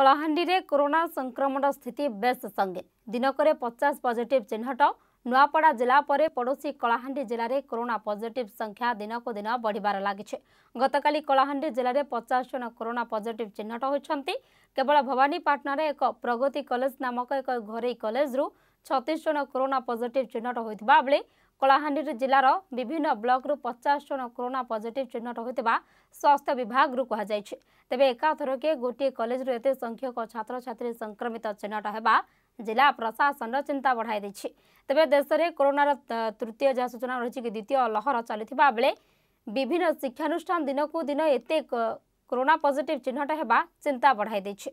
କଳାହାଣ୍ଡିରେ କରୋନା ସଂକ୍ରମଣ ସ୍ଥିତି ବେଶ୍ ସଙ୍ଗୀନ ଦିନକରେ ପଚାଶ ପଜିଟିଭ୍ ଚିହ୍ନଟ ନୂଆପଡ଼ା ଜିଲ୍ଲା ପରେ ପଡ଼ୋଶୀ କଳାହାଣ୍ଡି ଜିଲ୍ଲାରେ କରୋନା ପଜିଟିଭ୍ ସଂଖ୍ୟା ଦିନକୁ ଦିନ ବଢ଼ିବାର ଲାଗିଛି ଗତକାଲି କଳାହାଣ୍ଡି ଜିଲ୍ଲାରେ ପଚାଶ ଜଣ କରୋନା ପଜିଟିଭ୍ ଚିହ୍ନଟ ହୋଇଛନ୍ତି କେବଳ ଭବାନୀପାଟଣାରେ ଏକ ପ୍ରଗତି କଲେଜ ନାମକ ଏକ ଘରୋଇ କଲେଜରୁ ଛତିଶ ଜଣ କରୋନା ପଜିଟିଭ୍ ଚିହ୍ନଟ ହୋଇଥିବା ବେଳେ କଳାହାଣ୍ଡି ଜିଲ୍ଲାର ବିଭିନ୍ନ ବ୍ଲକରୁ ପଚାଶ ଜଣ କରୋନା ପଜିଟିଭ୍ ଚିହ୍ନଟ ହୋଇଥିବା ସ୍ୱାସ୍ଥ୍ୟ ବିଭାଗରୁ କୁହାଯାଇଛି ତେବେ ଏକାଥରକେ ଗୋଟିଏ କଲେଜରୁ ଏତେ ସଂଖ୍ୟକ ଛାତ୍ରଛାତ୍ରୀ ସଂକ୍ରମିତ ଚିହ୍ନଟ ହେବା জেলা প্রশাসন চিন্তা বড়াই দিয়েছে তবে দেশের করোনার তৃতীয় যা সূচনা রয়েছে কি দ্বিতীয় লহর চালা বেড়ে বিভিন্ন শিক্ষানুষ্ঠান দিনকু দিন এতে করোনা পজিটিভ চিহ্নট হওয়া চিন্তা বড়াই দিয়েছে